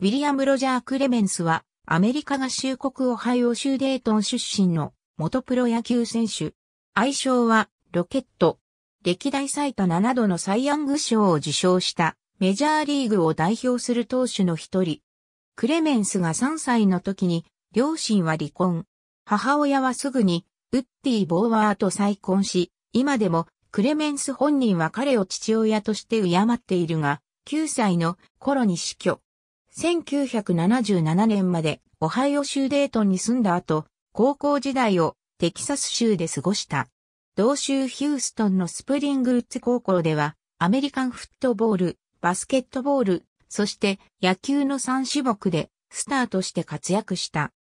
ウィリアム・ロジャー・クレメンスは、アメリカ合衆国オハイオ州デートン出身の元プロ野球選手。愛称は、ロケット。歴代最多7度のサイ・ヤング賞を受賞したメジャーリーグを代表する投手の一人。クレメンスが3歳の時に両親は離婚。母親はすぐにウッディ・ボーワーと再婚し、今でもクレメンス本人は彼を父親として敬っているが、9歳の頃に死去。1977年までオハイオ州デートンに住んだ後、高校時代をテキサス州で過ごした。同州ヒューストンのスプリングウッズ高校では、アメリカンフットボール、バスケットボール、そして野球の3種目でスターとして活躍した。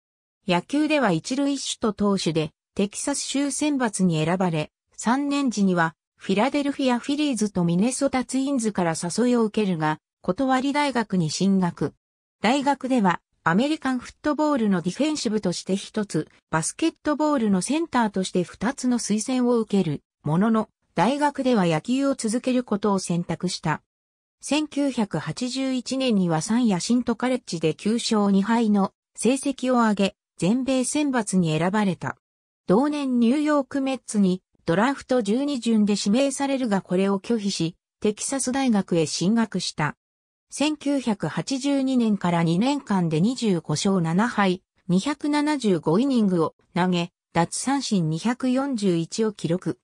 野球では一塁手と投手でテキサス州選抜に選ばれ、3年時にはフィラデルフィア・フィリーズとミネソタ・ツインズから誘いを受けるが、断り大学に進学。大学ではアメリカンフットボールのディフェンシブとして一つ、バスケットボールのセンターとして二つの推薦を受けるものの、大学では野球を続けることを選択した。1981年には3野新都カレッジで9勝2敗の成績を上げ、全米選抜に選ばれた。同年ニューヨークメッツにドラフト12巡で指名されるがこれを拒否し、テキサス大学へ進学した。1982年から2年間で25勝7敗、275イニングを投げ、奪三振241を記録。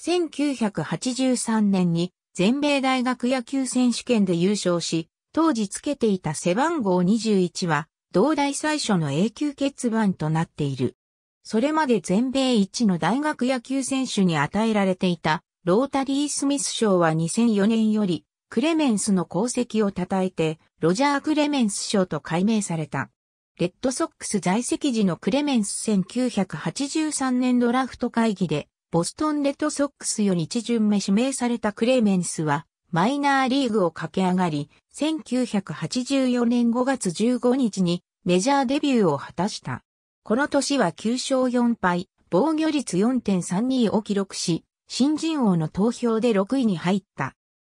1983年に全米大学野球選手権で優勝し、当時つけていた背番号21は、同大最初の永久欠番となっている。それまで全米一の大学野球選手に与えられていた、ロータリー・スミス賞は2004年より、クレメンスの功績を称えて、ロジャー・クレメンス賞と改名された。レッドソックス在籍時のクレメンス1983年ドラフト会議で、ボストンレッドソックスより一巡目指名されたクレメンスは、マイナーリーグを駆け上がり、1984年5月15日にメジャーデビューを果たした。この年は9勝4敗、防御率4.32を記録し、新人王の投票で6位に入った。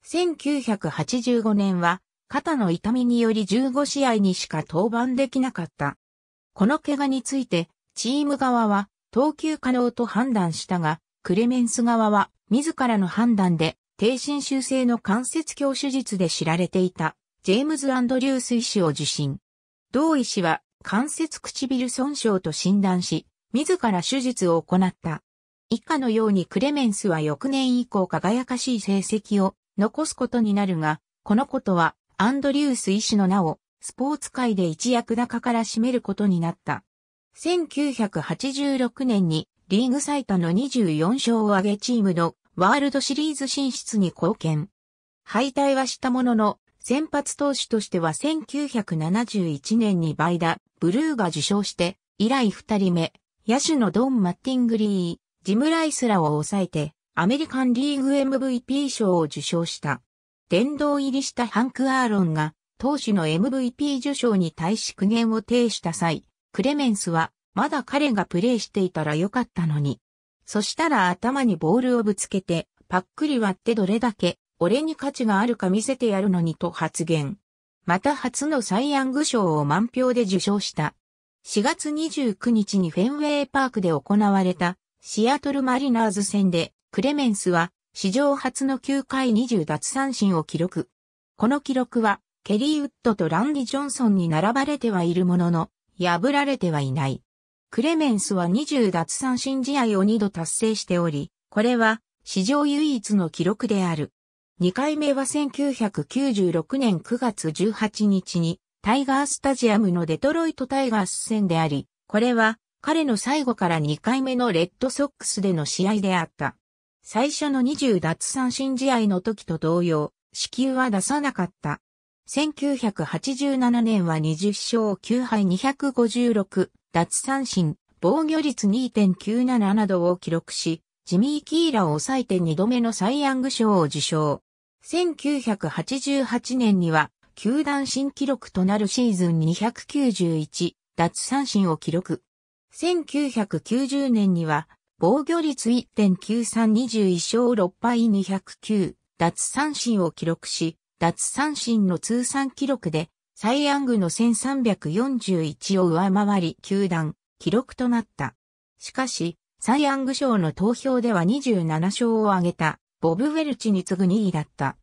1985年は肩の痛みにより15試合にしか登板できなかった。この怪我についてチーム側は投球可能と判断したが、クレメンス側は自らの判断で低心修性の関節鏡手術で知られていたジェームズ・アンドリュース医師を受診。同医師は関節唇損傷と診断し、自ら手術を行った。以下のようにクレメンスは翌年以降輝かしい成績を残すことになるが、このことはアンドリュース医師の名をスポーツ界で一躍高から占めることになった。1986年にリーグ最多の24勝を挙げチームのワールドシリーズ進出に貢献。敗退はしたものの、先発投手としては1971年にバイダ、ブルーが受賞して、以来二人目、野手のドン・マッティングリー、ジム・ライスらを抑えて、アメリカンリーグ MVP 賞を受賞した。殿堂入りしたハンク・アーロンが、投手の MVP 受賞に対し苦言を呈した際、クレメンスは、まだ彼がプレーしていたらよかったのに。そしたら頭にボールをぶつけて、パックリ割ってどれだけ、俺に価値があるか見せてやるのにと発言。また初のサイ・ヤング賞を満票で受賞した。4月29日にフェンウェイパークで行われたシアトルマリナーズ戦でクレメンスは史上初の9回20奪三振を記録。この記録は、ケリー・ウッドとランディ・ジョンソンに並ばれてはいるものの、破られてはいない。クレメンスは20奪三振試合を2度達成しており、これは史上唯一の記録である。2回目は1996年9月18日にタイガースタジアムのデトロイトタイガース戦であり、これは彼の最後から2回目のレッドソックスでの試合であった。最初の20奪三振試合の時と同様、支給は出さなかった。1987年は20勝9敗256奪三振、防御率2.97などを記録し、ジミー・キーラを抑えて2度目のサイ・ヤング賞を受賞。1988年には、球団新記録となるシーズン291奪三振を記録。1990年には、防御率1.9321勝6敗209、奪三振を記録し、奪三振の通算記録で、サイヤングの1341を上回り球団、記録となった。しかし、サイヤング賞の投票では27勝を挙げた、ボブ・ウェルチに次ぐ2位だった。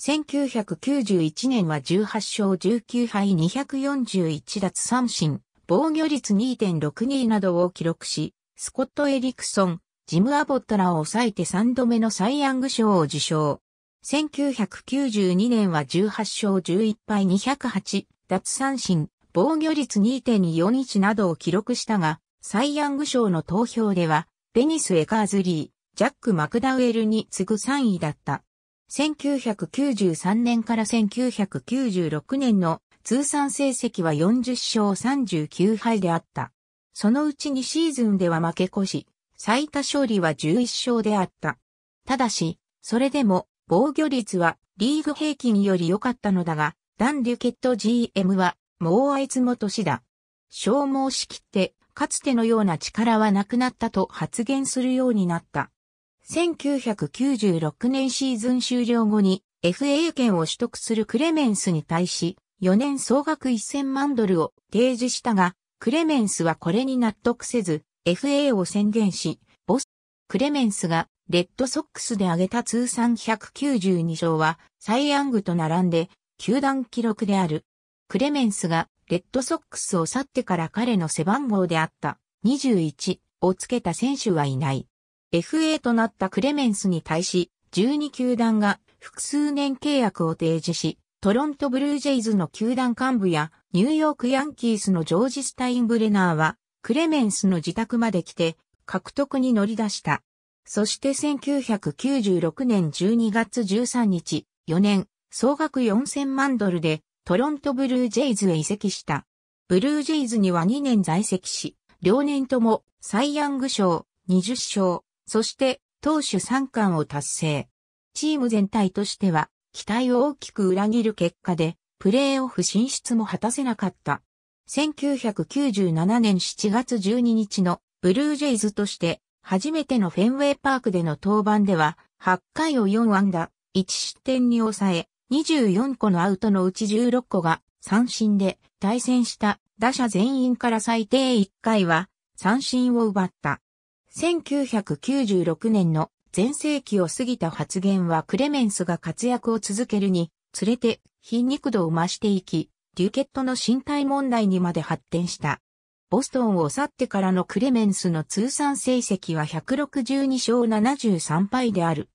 1991年は18勝19敗241奪三振、防御率2.62などを記録し、スコット・エリクソン、ジム・アボットらを抑えて3度目のサイ・ヤング賞を受賞。1992年は18勝11敗208、奪三振、防御率2.41などを記録したが、サイ・ヤング賞の投票では、デニス・エカーズリー、ジャック・マクダウェルに次ぐ3位だった。1993年から1996年の通算成績は40勝39敗であった。そのうち2シーズンでは負け越し、最多勝利は11勝であった。ただし、それでも防御率はリーグ平均より良かったのだが、ダン・リュケット GM はもうあいつも年だ。消耗しきって、かつてのような力はなくなったと発言するようになった。1996年シーズン終了後に FA 権を取得するクレメンスに対し、4年総額1000万ドルを提示したが、クレメンスはこれに納得せず、FA を宣言し、ボス、クレメンスがレッドソックスで挙げた通算192勝は、サイ・ヤングと並んで、球団記録である。クレメンスが、レッドソックスを去ってから彼の背番号であった、21をつけた選手はいない。FA となったクレメンスに対し、12球団が複数年契約を提示し、トロントブルージェイズの球団幹部やニューヨークヤンキースのジョージ・スタインブレナーはクレメンスの自宅まで来て獲得に乗り出した。そして1996年12月13日、4年、総額4000万ドルでトロントブルージェイズへ移籍した。ブルージェイズには2年在籍し、両年ともサイ・ヤング賞、20勝、そして投手3冠を達成。チーム全体としては期待を大きく裏切る結果で、プレーオフ進出も果たせなかった。1997年7月12日のブルージェイズとして初めてのフェンウェイパークでの登板では8回を4安打、1失点に抑え、24個のアウトのうち16個が三振で対戦した打者全員から最低1回は三振を奪った。1996年の全世紀を過ぎた発言はクレメンスが活躍を続けるに、つれて、貧肉度を増していき、デュケットの身体問題にまで発展した。ボストンを去ってからのクレメンスの通算成績は162勝73敗である。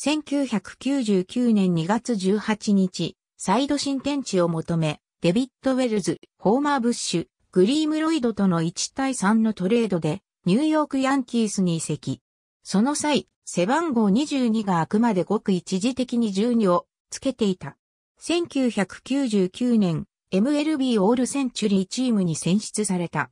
1999年2月18日、サイド新天地を求め、デビッド・ウェルズ、ホーマー・ブッシュ、グリーム・ロイドとの1対3のトレードで、ニューヨーク・ヤンキースに移籍。その際、背番号22があくまでごく一時的に12をつけていた。1999年、MLB オールセンチュリーチームに選出された。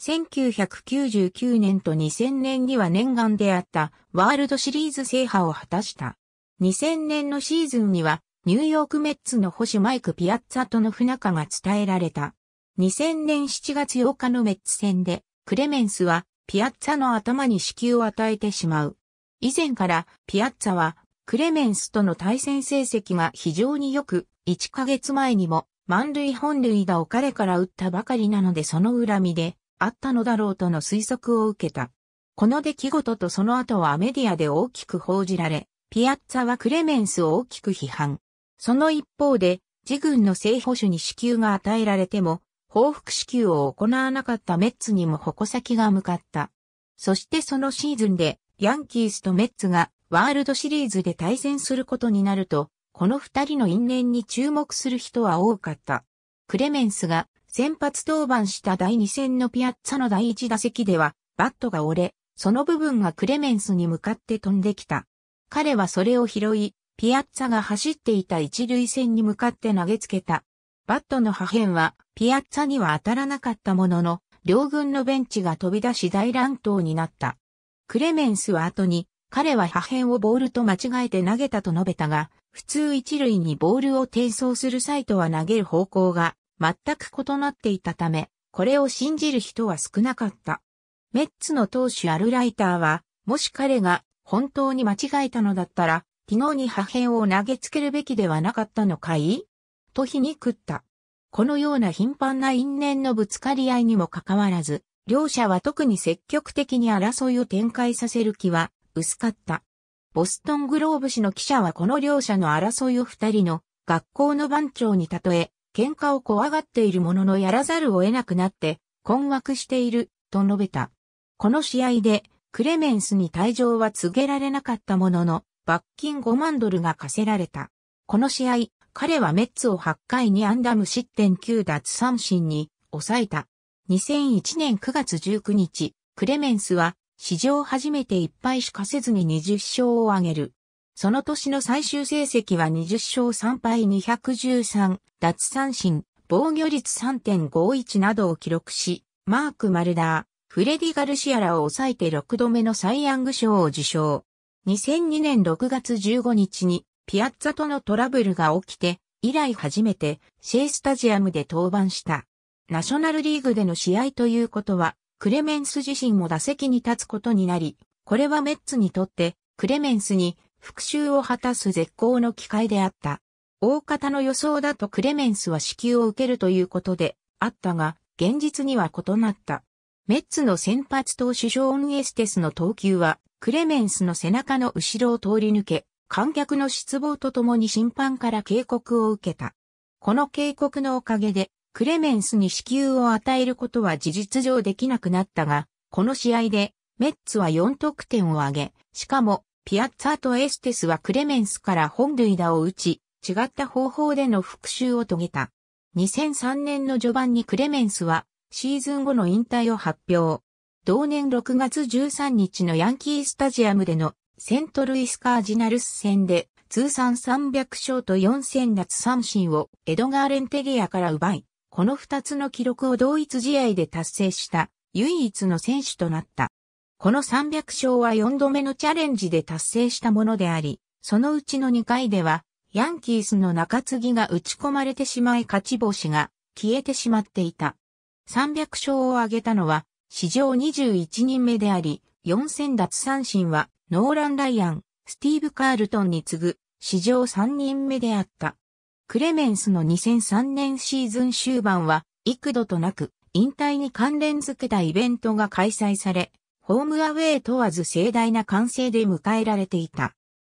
1999年と2000年には念願であったワールドシリーズ制覇を果たした。2000年のシーズンにはニューヨークメッツの星マイク・ピアッツァとの不仲が伝えられた。2000年7月8日のメッツ戦でクレメンスはピアッツァの頭に死球を与えてしまう。以前からピアッツァはクレメンスとの対戦成績が非常に良く、1ヶ月前にも満塁本塁打を彼から打ったばかりなのでその恨みであったのだろうとの推測を受けた。この出来事とその後はメディアで大きく報じられ、ピアッツァはクレメンスを大きく批判。その一方で、自軍の正捕手に支給が与えられても、報復支給を行わなかったメッツにも矛先が向かった。そしてそのシーズンで、ヤンキースとメッツがワールドシリーズで対戦することになると、この二人の因縁に注目する人は多かった。クレメンスが先発登板した第2戦のピアッツァの第1打席では、バットが折れ、その部分がクレメンスに向かって飛んできた。彼はそれを拾い、ピアッツァが走っていた一塁線に向かって投げつけた。バットの破片はピアッツァには当たらなかったものの、両軍のベンチが飛び出し大乱闘になった。クレメンスは後に、彼は破片をボールと間違えて投げたと述べたが、普通一塁にボールを転送する際とは投げる方向が全く異なっていたため、これを信じる人は少なかった。メッツの投手アルライターは、もし彼が本当に間違えたのだったら、昨日に破片を投げつけるべきではなかったのかいと皮肉った。このような頻繁な因縁のぶつかり合いにもかかわらず、両者は特に積極的に争いを展開させる気は薄かった。ボストングローブ氏の記者はこの両者の争いを二人の学校の番長に例え、喧嘩を怖がっているもののやらざるを得なくなって困惑していると述べた。この試合でクレメンスに退場は告げられなかったものの罰金5万ドルが課せられた。この試合、彼はメッツを8回にアンダム失点9奪三振に抑えた。2001年9月19日、クレメンスは史上初めて1敗しかせずに20勝を挙げる。その年の最終成績は20勝3敗213、奪三振、防御率3.51などを記録し、マーク・マルダー、フレディ・ガルシアラを抑えて6度目のサイ・ヤング賞を受賞。2002年6月15日にピアッツァとのトラブルが起きて、以来初めてシェイスタジアムで登板した。ナショナルリーグでの試合ということは、クレメンス自身も打席に立つことになり、これはメッツにとって、クレメンスに復讐を果たす絶好の機会であった。大方の予想だとクレメンスは支給を受けるということであったが、現実には異なった。メッツの先発投手ジョーン・エステスの投球は、クレメンスの背中の後ろを通り抜け、観客の失望とともに審判から警告を受けた。この警告のおかげで、クレメンスに支給を与えることは事実上できなくなったが、この試合でメッツは4得点を挙げ、しかもピアッツァとエステスはクレメンスから本塁打を打ち、違った方法での復讐を遂げた。2003年の序盤にクレメンスはシーズン後の引退を発表。同年6月13日のヤンキースタジアムでのセントルイスカージナルス戦で通算300勝と4000奪三振をエドガー・レンテリアから奪い、この2つの記録を同一試合で達成した唯一の選手となった。この300勝は4度目のチャレンジで達成したものであり、そのうちの2回では、ヤンキースの中継ぎが打ち込まれてしまい勝ち星が消えてしまっていた。300勝を挙げたのは、史上21人目であり、4000奪三振は、ノーラン・ライアン、スティーブ・カールトンに次ぐ、史上3人目であった。クレメンスの2003年シーズン終盤は幾度となく引退に関連づけたイベントが開催され、ホームアウェイ問わず盛大な歓声で迎えられていた。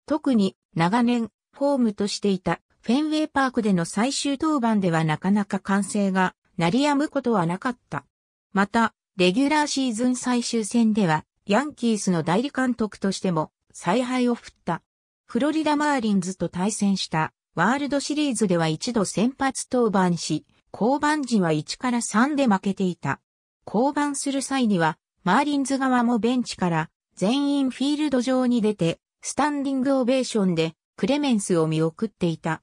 特に長年ホームとしていたフェンウェイパークでの最終登板ではなかなか歓声が鳴り止むことはなかった。また、レギュラーシーズン最終戦では、ヤンキースの代理監督としても、采配を振った。フロリダマーリンズと対戦したワールドシリーズでは一度先発登板し、降板時は1から3で負けていた。降板する際には、マーリンズ側もベンチから全員フィールド上に出て、スタンディングオベーションでクレメンスを見送っていた。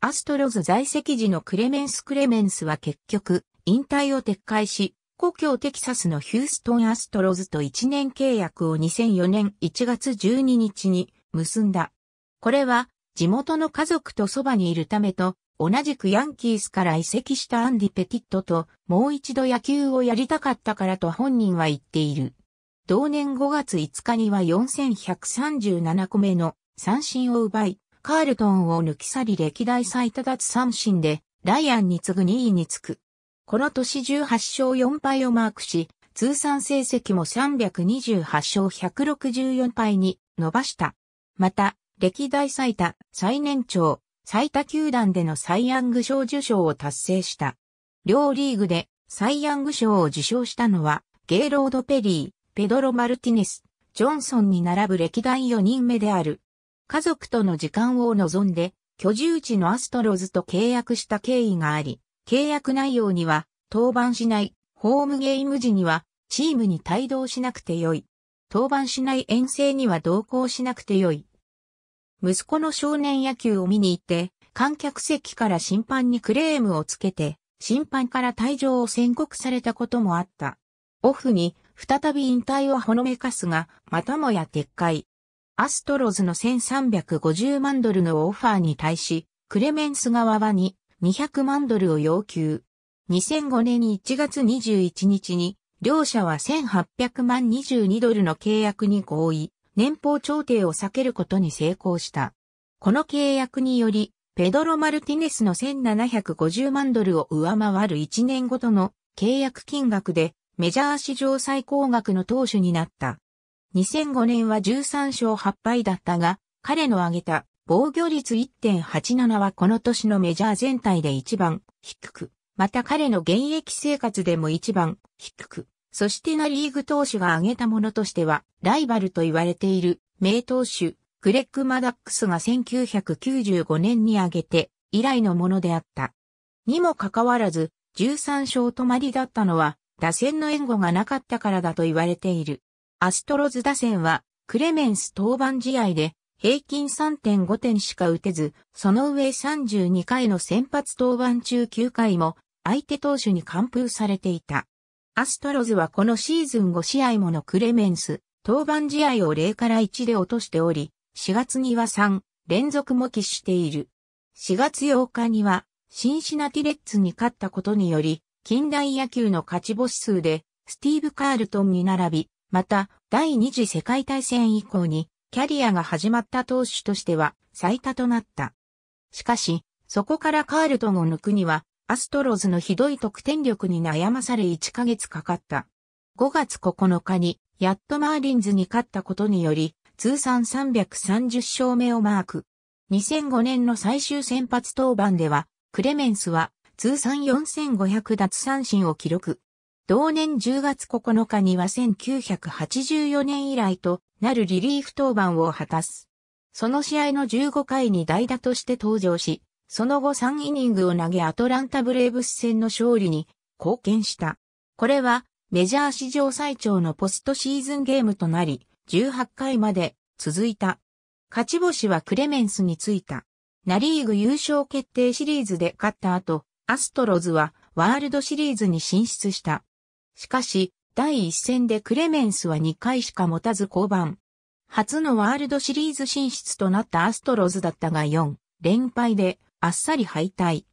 アストロズ在籍時のクレメンス・クレメンスは結局、引退を撤回し、故郷テキサスのヒューストン・アストロズと1年契約を2004年1月12日に結んだ。これは地元の家族とそばにいるためと、同じくヤンキースから移籍したアンディ・ペティットともう一度野球をやりたかったからと本人は言っている。同年5月5日には4137個目の三振を奪い、カールトンを抜き去り歴代最多奪三振で、ライアンに次ぐ2位につく。この年18勝4敗をマークし、通算成績も328勝164敗に伸ばした。また、歴代最多、最年長、最多球団でのサイ・ヤング賞受賞を達成した。両リーグでサイ・ヤング賞を受賞したのは、ゲイロード・ペリー、ペドロ・マルティネス、ジョンソンに並ぶ歴代4人目である。家族との時間を望んで、居住地のアストロズと契約した経緯があり、契約内容には、登板しない、ホームゲーム時には、チームに帯同しなくてよい。登板しない遠征には同行しなくてよい。息子の少年野球を見に行って、観客席から審判にクレームをつけて、審判から退場を宣告されたこともあった。オフに、再び引退をほのめかすが、またもや撤回。アストロズの1350万ドルのオファーに対し、クレメンス側はに200万ドルを要求。2005年1月21日に、両者は1800万22ドルの契約に合意。年俸調停を避けることに成功した。この契約により、ペドロ・マルティネスの1750万ドルを上回る1年ごとの契約金額でメジャー史上最高額の投手になった。2005年は13勝8敗だったが、彼の挙げた防御率1.87はこの年のメジャー全体で一番低く、また彼の現役生活でも一番低く、そしてナリーグ投手が挙げたものとしては、ライバルと言われている、名投手、グレッグ・マダックスが1995年に挙げて、以来のものであった。にもかかわらず、13勝止まりだったのは、打線の援護がなかったからだと言われている。アストロズ打線は、クレメンス登板試合で、平均3.5点しか打てず、その上32回の先発登板中9回も、相手投手に完封されていた。アストロズはこのシーズン5試合ものクレメンス、登板試合を0から1で落としており、4月には3連続も喫している。4月8日には、シンシナティレッツに勝ったことにより、近代野球の勝ち星数で、スティーブ・カールトンに並び、また、第二次世界大戦以降に、キャリアが始まった投手としては、最多となった。しかし、そこからカールトンを抜くには、アストロズのひどい得点力に悩まされ1ヶ月かかった。5月9日に、やっとマーリンズに勝ったことにより、通算330勝目をマーク。2005年の最終先発登板では、クレメンスは通算4500奪三振を記録。同年10月9日には1984年以来となるリリーフ登板を果たす。その試合の15回に代打として登場し、その後3イニングを投げアトランタブレーブス戦の勝利に貢献した。これはメジャー史上最長のポストシーズンゲームとなり、18回まで続いた。勝ち星はクレメンスについた。ナリーグ優勝決定シリーズで勝った後、アストロズはワールドシリーズに進出した。しかし、第1戦でクレメンスは2回しか持たず降板。初のワールドシリーズ進出となったアストロズだったが4連敗であっさり敗退。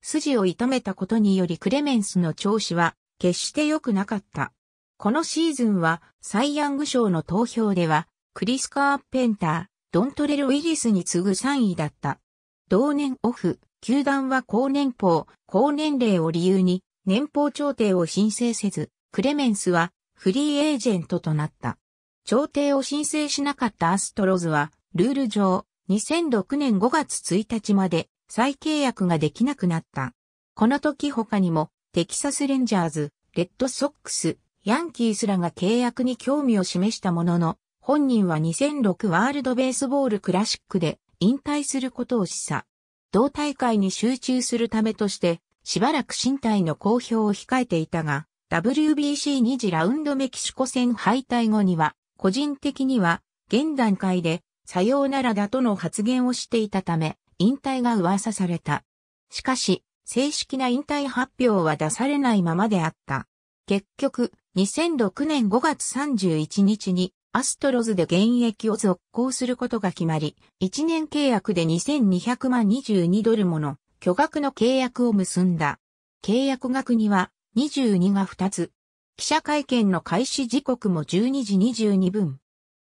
筋を痛めたことによりクレメンスの調子は決して良くなかった。このシーズンはサイ・ヤング賞の投票ではクリス・カーペンター、ドントレル・ウィリスに次ぐ3位だった。同年オフ、球団は高年俸、高年齢を理由に年俸調停を申請せず、クレメンスはフリーエージェントとなった。調停を申請しなかったアストロズはルール上2006年5月1日まで再契約ができなくなった。この時他にも、テキサスレンジャーズ、レッドソックス、ヤンキーすらが契約に興味を示したものの、本人は2006ワールドベースボールクラシックで引退することを示唆。同大会に集中するためとして、しばらく身体の公表を控えていたが、WBC2 次ラウンドメキシコ戦敗退後には、個人的には、現段階で、さようならだとの発言をしていたため、引退が噂された。しかし、正式な引退発表は出されないままであった。結局、2006年5月31日にアストロズで現役を続行することが決まり、1年契約で2200万22ドルもの巨額の契約を結んだ。契約額には22が2つ。記者会見の開始時刻も12時22分。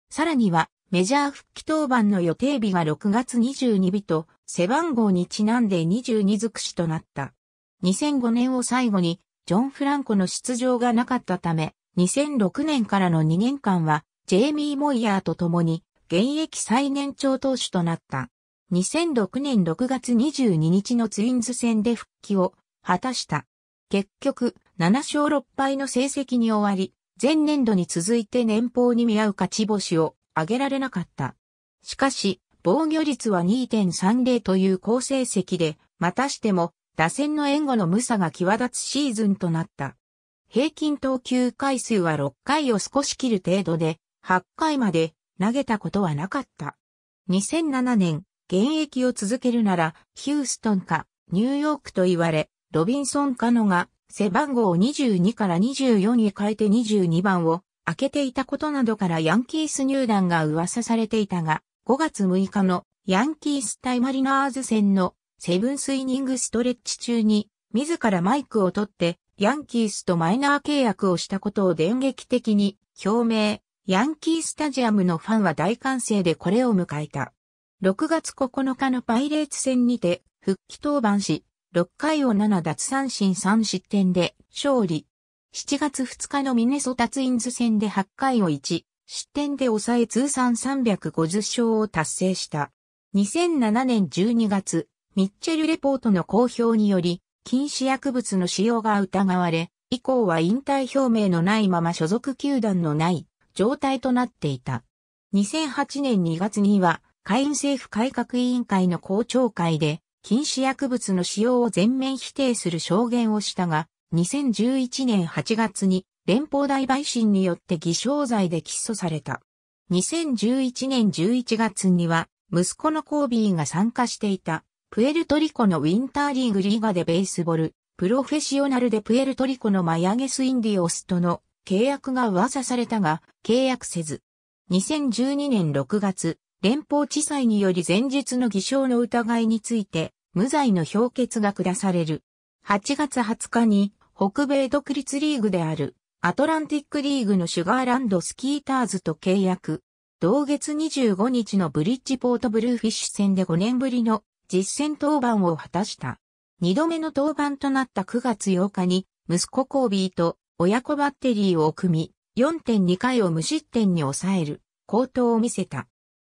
さらにはメジャー復帰登板の予定日が6月22日と背番号にちなんで22尽くしとなった。2005年を最後に、ジョン・フランコの出場がなかったため、2006年からの2年間は、ジェイミー・モイヤーと共に、現役最年長投手となった。2006年6月22日のツインズ戦で復帰を果たした。結局、7勝6敗の成績に終わり、前年度に続いて年俸に見合う勝ち星を挙げられなかった。しかし、防御率は2.30という好成績で、またしても打線の援護の無差が際立つシーズンとなった。平均投球回数は6回を少し切る程度で、8回まで投げたことはなかった。2007年、現役を続けるなら、ヒューストンか、ニューヨークと言われ、ロビンソン・カノが背番号を22から24に変えて22番を開けていたことなどからヤンキース入団が噂されていたが、5月6日のヤンキース対マリナーズ戦のセブンスイニングストレッチ中に自らマイクを取ってヤンキースとマイナー契約をしたことを電撃的に表明。ヤンキースタジアムのファンは大歓声でこれを迎えた。6月9日のパイレーツ戦にて復帰登板し、6回を7奪三振3失点で勝利。7月2日のミネソタツインズ戦で8回を1、失点で抑え通算350勝を達成した。2007年12月、ミッチェルレポートの公表により、禁止薬物の使用が疑われ、以降は引退表明のないまま所属球団のない状態となっていた。2008年2月には、会員政府改革委員会の公聴会で、禁止薬物の使用を全面否定する証言をしたが、2011年8月に連邦大陪審によって偽証罪で起訴された。2011年11月には、息子のコービーが参加していた、プエルトリコのウィンターリーグリーガでベースボール、プロフェッショナルでプエルトリコのマヤゲスインディオスとの契約が噂されたが、契約せず。2012年6月、連邦地裁により前述の偽証の疑いについて、無罪の評決が下される。8月20日に、北米独立リーグである、アトランティックリーグのシュガーランドスキーターズと契約。同月25日のブリッジポートブルーフィッシュ戦で5年ぶりの実戦登板を果たした。2度目の登板となった9月8日に、息子コービーと親子バッテリーを組み、4.2回を無失点に抑える、好投を見せた。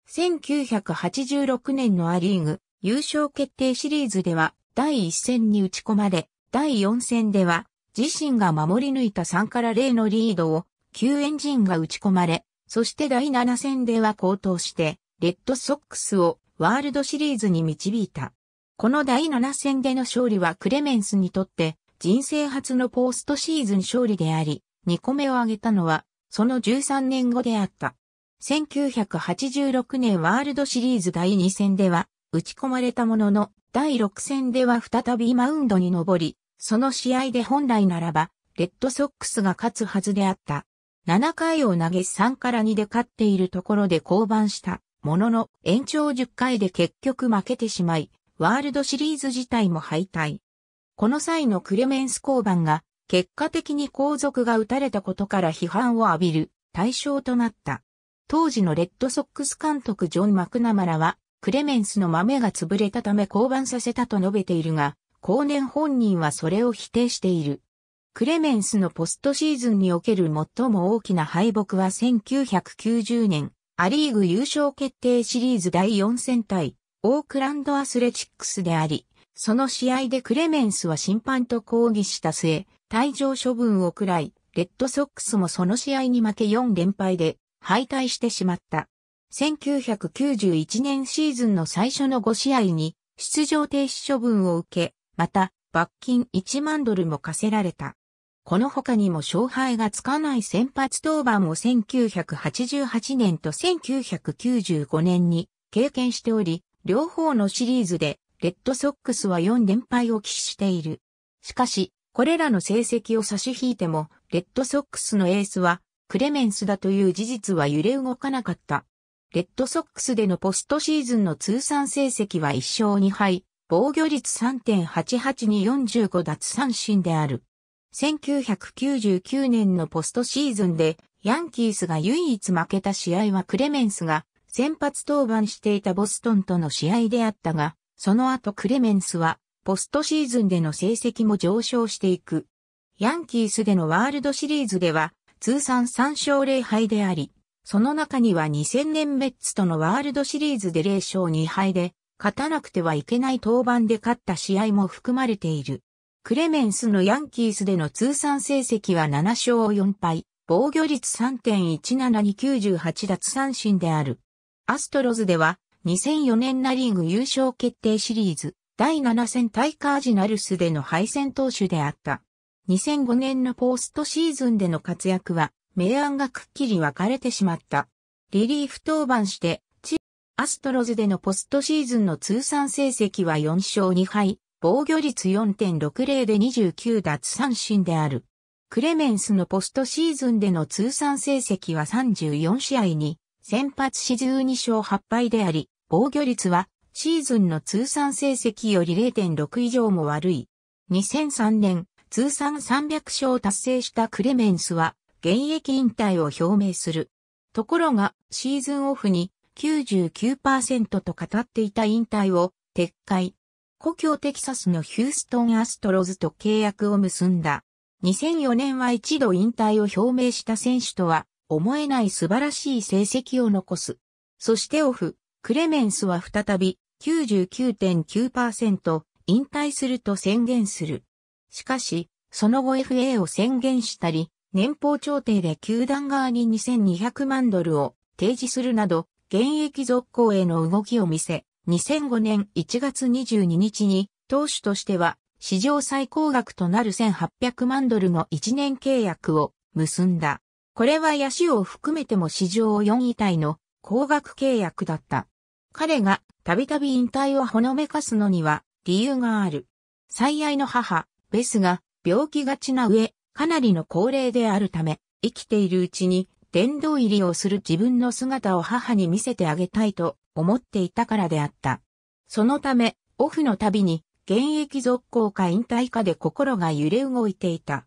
1986年のアリーグ優勝決定シリーズでは第1戦に打ち込まれ、第4戦では自身が守り抜いた3から0のリードを、9エンジンが打ち込まれ、そして第7戦では高騰して、レッドソックスをワールドシリーズに導いた。この第7戦での勝利はクレメンスにとって人生初のポーストシーズン勝利であり、2個目を挙げたのはその13年後であった。1986年ワールドシリーズ第2戦では打ち込まれたものの第6戦では再びマウンドに登り、その試合で本来ならば、レッドソックスが勝つはずであった。7回を投げ3から2で勝っているところで降板した。ものの、延長10回で結局負けてしまい、ワールドシリーズ自体も敗退。この際のクレメンス降板が、結果的に後続が打たれたことから批判を浴びる対象となった。当時のレッドソックス監督ジョン・マクナマラは、クレメンスの豆が潰れたため降板させたと述べているが、後年本人はそれを否定している。クレメンスのポストシーズンにおける最も大きな敗北は1990年、アリーグ優勝決定シリーズ第4戦対、オークランドアスレチックスであり、その試合でクレメンスは審判と抗議した末、退場処分を食らい、レッドソックスもその試合に負け4連敗で敗退してしまった。1991年シーズンの最初の5試合に出場停止処分を受け、また、罰金1万ドルも課せられた。この他にも勝敗がつかない先発登板を1988年と1995年に経験しており、両方のシリーズでレッドソックスは4連敗を喫している。しかし、これらの成績を差し引いても、レッドソックスのエースはクレメンスだという事実は揺れ動かなかった。レッドソックスでのポストシーズンの通算成績は1勝2敗、防御率3.88に45奪三振である。1999年のポストシーズンで、ヤンキースが唯一負けた試合はクレメンスが先発登板していたボストンとの試合であったが、その後クレメンスはポストシーズンでの成績も上昇していく。ヤンキースでのワールドシリーズでは通算3勝0敗であり、その中には2000年メッツとのワールドシリーズで0勝2敗で勝たなくてはいけない登板で勝った試合も含まれている。クレメンスのヤンキースでの通算成績は7勝4敗、防御率3.17に98奪三振である。アストロズでは2004年ナリーグ優勝決定シリーズ第7戦対カージナルスでの敗戦投手であった。2005年のポーストシーズンでの活躍は明暗がくっきり分かれてしまった。リリーフ登板してアストロズでのポストシーズンの通算成績は4勝2敗、防御率4.60で29奪三振である。クレメンスのポストシーズンでの通算成績は34試合に、先発し12勝8敗であり、防御率はシーズンの通算成績より0.6以上も悪い。2003年、通算300勝を達成したクレメンスは、現役引退を表明する。ところが、シーズンオフに、99%と語っていた引退を撤回。故郷テキサスのヒューストンアストロズと契約を結んだ。2004年は一度引退を表明した選手とは思えない素晴らしい成績を残す。そしてオフ、クレメンスは再び99.9%引退すると宣言する。しかし、その後 FA を宣言したり、年俸調停で球団側に2200万ドルを提示するなど、現役続行への動きを見せ、2005年1月22日に、投手としては、史上最高額となる1800万ドルの1年契約を結んだ。これは野手を含めても史上4位タイの高額契約だった。彼がたびたび引退をほのめかすのには理由がある。最愛の母、ベスが病気がちな上、かなりの高齢であるため、生きているうちに殿堂入りをする自分の姿を母に見せてあげたいと思っていたからであった。そのため、オフの度に、現役続行か引退かで心が揺れ動いていた。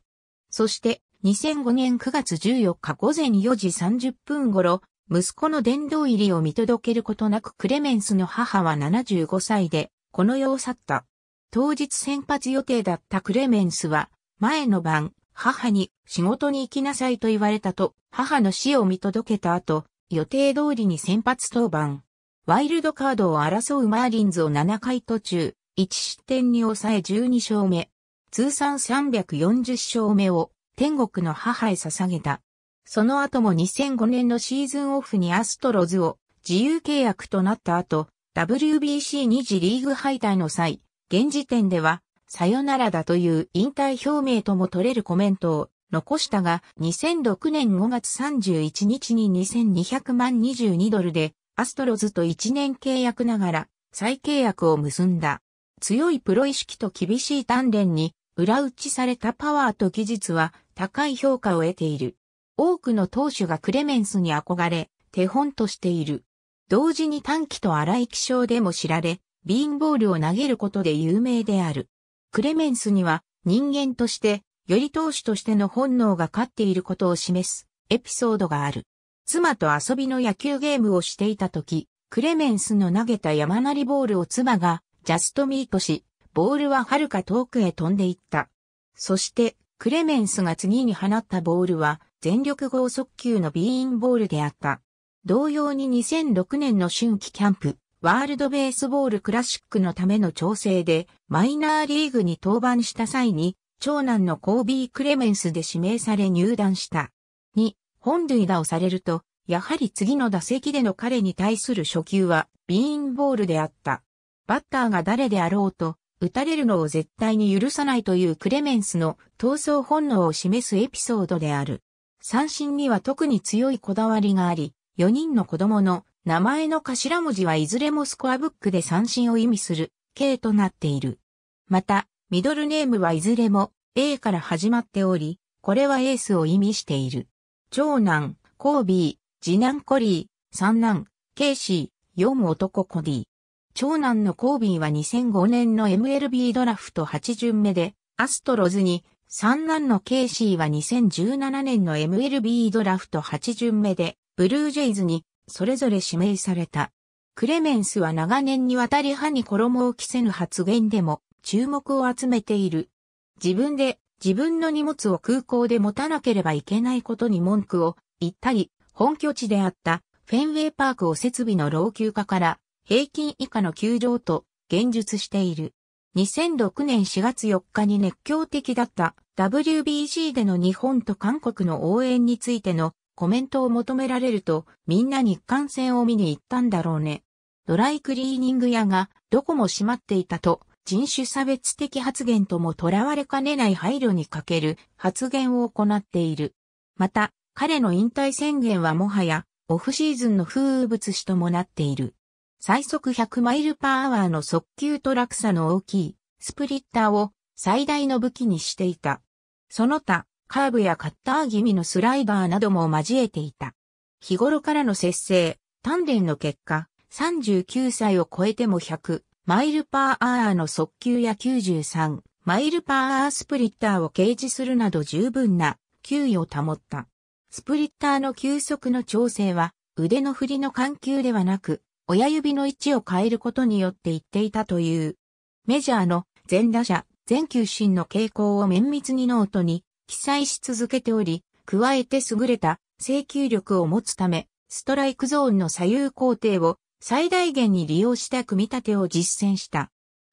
そして、2005年9月14日午前4時30分頃、息子の殿堂入りを見届けることなくクレメンスの母は75歳で、この世を去った。当日先発予定だったクレメンスは、前の晩、母に仕事に行きなさいと言われたと、母の死を見届けた後、予定通りに先発登板。ワイルドカードを争うマーリンズを7回途中、1失点に抑え12勝目。通算340勝目を天国の母へ捧げた。その後も2005年のシーズンオフにアストロズを自由契約となった後、WBC2 次リーグ敗退の際、現時点では、さよならだという引退表明とも取れるコメントを残したが、2006年5月31日に2200万22ドルで、アストロズと1年契約ながら、再契約を結んだ。強いプロ意識と厳しい鍛錬に、裏打ちされたパワーと技術は高い評価を得ている。多くの投手がクレメンスに憧れ、手本としている。同時に短期と荒い気象でも知られ、ビーンボールを投げることで有名である。クレメンスには人間としてより投手としての本能が勝っていることを示すエピソードがある。妻と遊びの野球ゲームをしていた時、クレメンスの投げた山なりボールを妻がジャストミートし、ボールは遥か遠くへ飛んでいった。そして、クレメンスが次に放ったボールは、全力合速球のビーインボールであった。同様に2006年の春季キャンプ、ワールドベースボールクラシックのための調整で、マイナーリーグに登板した際に、長男のコービー・クレメンスで指名され入団した。2、本塁打をされると、やはり次の打席での彼に対する初球は、ビーンボールであった。バッターが誰であろうと、打たれるのを絶対に許さないというクレメンスの闘争本能を示すエピソードである。三振には特に強いこだわりがあり、4人の子供の名前の頭文字はいずれもスコアブックで三振を意味する、K となっている。また、ミドルネームはいずれも A から始まっており、これはエースを意味している。長男、コービー、次男コリー、三男、ケイシー、四男コディ。長男のコービーは2005年の MLB ドラフト8巡目で、アストロズに、三男のケイシーは2017年の MLB ドラフト8巡目で、ブルージェイズに、それぞれ指名された。クレメンスは長年にわたり歯に衣を着せぬ発言でも、注目を集めている。自分で自分の荷物を空港で持たなければいけないことに文句を言ったり、本拠地であったフェンウェイパークを設備の老朽化から平均以下の球場と現述している。2006年4月4日に熱狂的だった WBC での日本と韓国の応援についてのコメントを求められるとみんな日韓戦を見に行ったんだろうね。ドライクリーニング屋がどこも閉まっていたと人種差別的発言ともとらわれかねない配慮に欠ける発言を行っている。また、彼の引退宣言はもはや、オフシーズンの風物詩ともなっている。最速100マイルパーアワーの速球と落差の大きいスプリッターを最大の武器にしていた。その他、カーブやカッター気味のスライダーなども交えていた。日頃からの節制、鍛錬の結果、39歳を超えても100、マイルパーアーの速球や93、マイルパーアースプリッターを掲示するなど十分な球威を保った。スプリッターの球速の調整は腕の振りの緩急ではなく、親指の位置を変えることによって言っていたという。メジャーの全打者、全球審の傾向を綿密にノートに記載し続けており、加えて優れた制球力を持つため、ストライクゾーンの左右工程を最大限に利用した組み立てを実践した。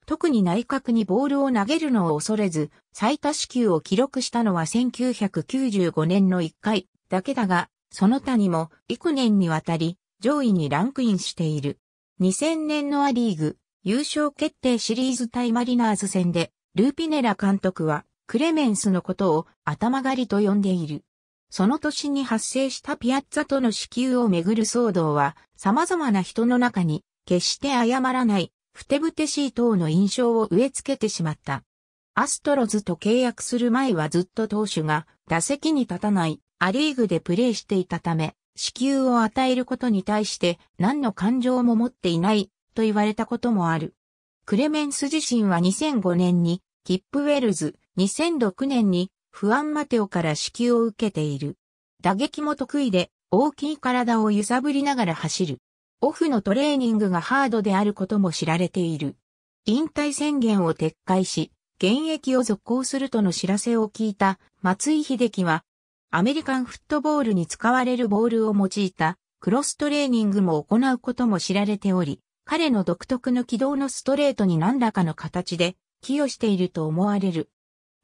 特に内角にボールを投げるのを恐れず、最多支給を記録したのは1995年の1回だけだが、その他にも幾年にわたり上位にランクインしている。2000年のアリーグ優勝決定シリーズ対マリナーズ戦で、ルーピネラ監督はクレメンスのことを頭狩りと呼んでいる。その年に発生したピアッツァとの支給をめぐる騒動は、様々な人の中に、決して謝らない、ふてぶてしい等の印象を植え付けてしまった。アストロズと契約する前はずっと投手が打席に立たないアリーグでプレーしていたため、支給を与えることに対して何の感情も持っていないと言われたこともある。クレメンス自身は2005年にキップウェルズ、2006年に不安マテオから指揮を受けている。打撃も得意で、大きい体を揺さぶりながら走る。オフのトレーニングがハードであることも知られている。引退宣言を撤回し、現役を続行するとの知らせを聞いた松井秀喜は、アメリカンフットボールに使われるボールを用いたクロストレーニングも行うことも知られており、彼の独特の軌道のストレートに何らかの形で寄与していると思われる。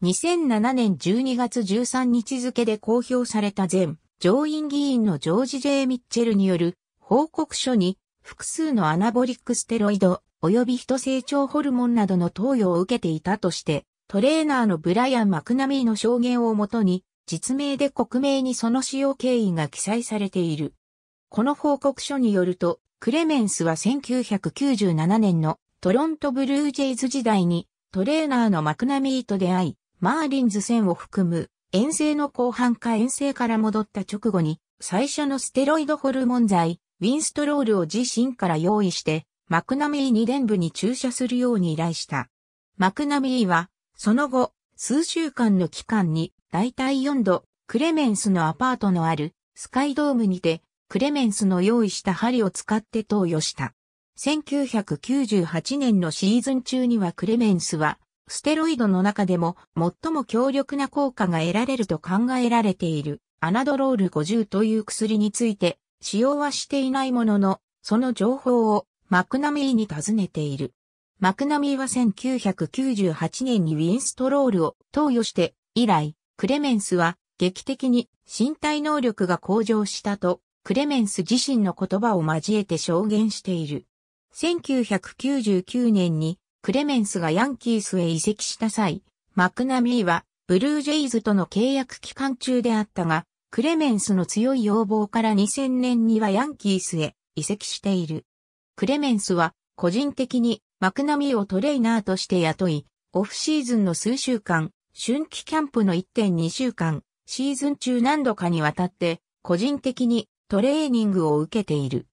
2007年12月13日付で公表された前上院議員のジョージ・ジェイ・ミッチェルによる報告書に複数のアナボリックステロイド及び人成長ホルモンなどの投与を受けていたとしてトレーナーのブライアン・マクナミーの証言をもとに実名で国名にその使用経緯が記載されている。この報告書によると、クレメンスは1997年のトロントブルージェイズ時代にトレーナーのマクナミーと出会い、マーリンズ戦を含む、遠征の後半か遠征から戻った直後に、最初のステロイドホルモン剤、ウィンストロールを自身から用意して、マクナミーに伝部に注射するように依頼した。マクナミーは、その後、数週間の期間に、大体4度、クレメンスのアパートのある、スカイドームにて、クレメンスの用意した針を使って投与した。1998年のシーズン中にはクレメンスは、ステロイドの中でも最も強力な効果が得られると考えられているアナドロール50という薬について使用はしていないものの、その情報をマクナミーに尋ねている。マクナミーは1998年にウィンストロールを投与して以来、クレメンスは劇的に身体能力が向上したと、クレメンス自身の言葉を交えて証言している。1999年にクレメンスがヤンキースへ移籍した際、マクナミーはブルージェイズとの契約期間中であったが、クレメンスの強い要望から2000年にはヤンキースへ移籍している。クレメンスは個人的にマクナミーをトレーナーとして雇い、オフシーズンの数週間、春季キャンプの1.2週間、シーズン中何度かにわたって個人的にトレーニングを受けている。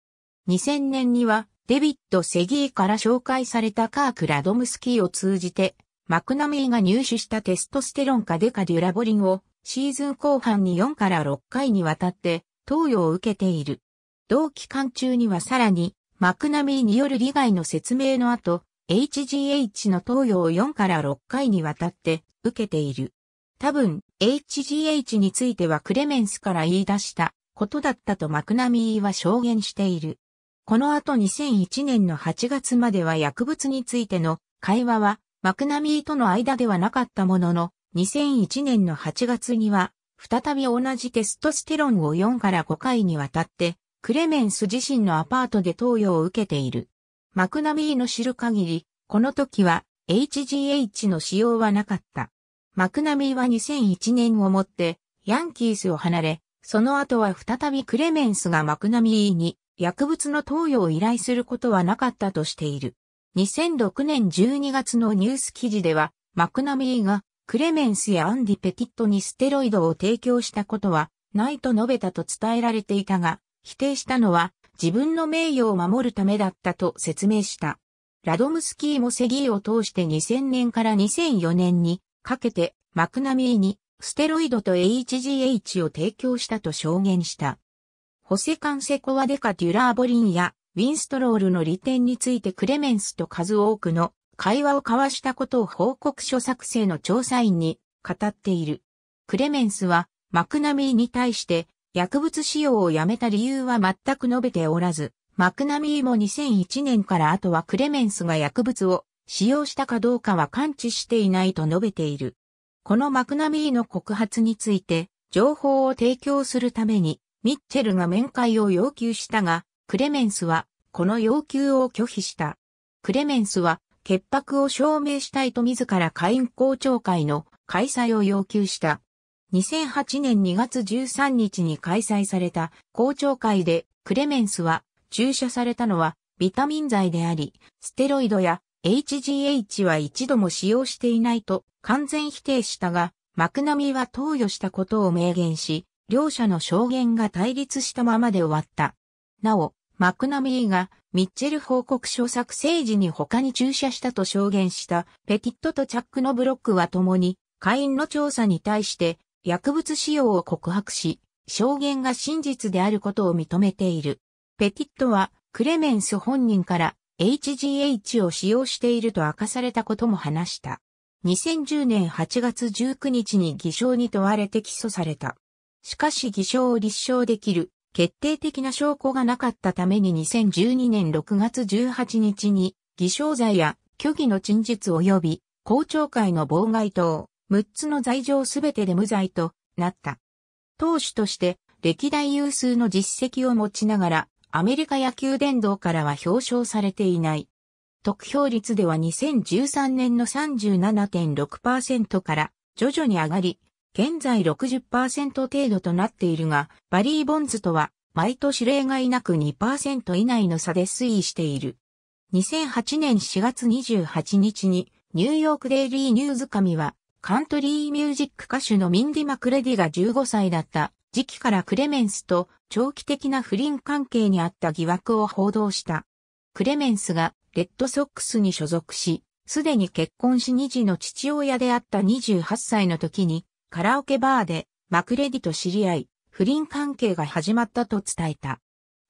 2000年にはデビッド・セギーから紹介されたカーク・ラドムスキーを通じて、マクナミーが入手したテストステロンかデカデュラボリンをシーズン後半に4から6回にわたって投与を受けている。同期間中にはさらにマクナミーによる利害の説明の後、HGH の投与を4から6回にわたって受けている。多分、HGH についてはクレメンスから言い出したことだったとマクナミーは証言している。この後2001年の8月までは薬物についての会話はマクナミーとの間ではなかったものの、2001年の8月には、再び同じテストステロンを4から5回にわたって、クレメンス自身のアパートで投与を受けている。マクナミーの知る限り、この時は HGH の使用はなかった。マクナミーは2001年をもって、ヤンキースを離れ、その後は再びクレメンスがマクナミーに薬物の投与を依頼することはなかったとしている。2006年12月のニュース記事では、マクナミーがクレメンスやアンディ・ペティットにステロイドを提供したことはないと述べたと伝えられていたが、否定したのは自分の名誉を守るためだったと説明した。ラドムスキーもセギーを通して2000年から2004年にかけてマクナミーにステロイドと HGH を提供したと証言した。ホセカンセコワデカ・デュラーボリンやウィンストロールの利点についてクレメンスと数多くの会話を交わしたことを報告書作成の調査員に語っている。クレメンスはマクナミーに対して薬物使用をやめた理由は全く述べておらず、マクナミーも2001年から後はクレメンスが薬物を使用したかどうかは感知していないと述べている。このマクナミーの告発について、情報を提供するために、ミッチェルが面会を要求したが、クレメンスは、この要求を拒否した。クレメンスは、潔白を証明したいと自ら下院公聴会の開催を要求した。2008年2月13日に開催された公聴会で、クレメンスは、注射されたのは、ビタミン剤であり、ステロイドや HGH は一度も使用していないと完全否定したが、マクナミは投与したことを明言し、両者の証言が対立したままで終わった。なお、マクナミーがミッチェル報告書作成時に他に注射したと証言したペティットとチャックのブロックは共に会員の調査に対して薬物使用を告白し、証言が真実であることを認めている。ペティットはクレメンス本人から HGH を使用していると明かされたことも話した。2010年8月19日に偽証に問われて起訴された。しかし偽証を立証できる決定的な証拠がなかったために2012年6月18日に偽証罪や虚偽の陳述及び公聴会の妨害等6つの罪状すべてで無罪となった。当主として歴代有数の実績を持ちながらアメリカ野球殿堂からは表彰されていない。得票率では2013年の37.6%から徐々に上がり、現在60%程度となっているが、バリー・ボンズとは毎年例外なく2%以内の差で推移している。2008年4月28日にニューヨークデイリーニューズ紙はカントリーミュージック歌手のミンディ・マクレディが15歳だった時期からクレメンスと長期的な不倫関係にあった疑惑を報道した。クレメンスがレッドソックスに所属し、すでに結婚し2児の父親であった28歳の時にカラオケバーでマクレディと知り合い、不倫関係が始まったと伝えた。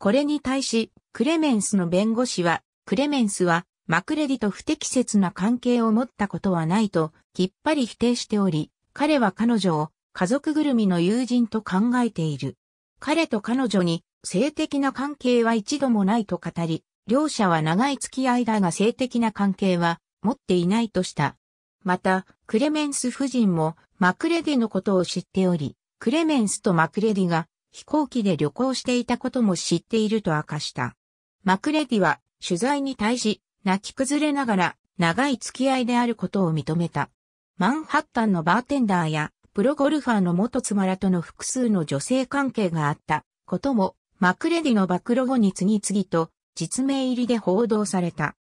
これに対し、クレメンスの弁護士は、クレメンスは、マクレディと不適切な関係を持ったことはないと、きっぱり否定しており、彼は彼女を家族ぐるみの友人と考えている。彼と彼女に性的な関係は一度もないと語り、両者は長い付き合いだが性的な関係は持っていないとした。また、クレメンス夫人もマクレディのことを知っており、クレメンスとマクレディが飛行機で旅行していたことも知っていると明かした。マクレディは取材に対し泣き崩れながら長い付き合いであることを認めた。マンハッタンのバーテンダーやプロゴルファーの元妻らとの複数の女性関係があったこともマクレディの暴露後に次々と実名入りで報道された。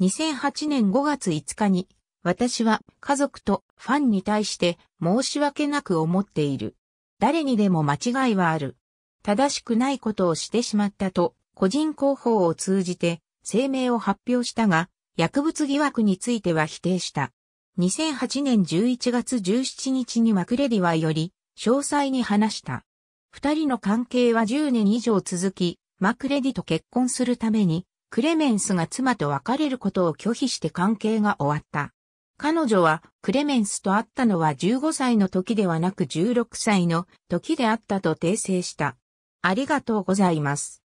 2008年5月5日に私は家族とファンに対して申し訳なく思っている。誰にでも間違いはある。正しくないことをしてしまったと、個人広報を通じて声明を発表したが、薬物疑惑については否定した。2008年11月17日にマクレディはより、詳細に話した。二人の関係は10年以上続き、マクレディと結婚するために、クレメンスが妻と別れることを拒否して関係が終わった。彼女はクレメンスと会ったのは15歳の時ではなく16歳の時であったと訂正した。ありがとうございます。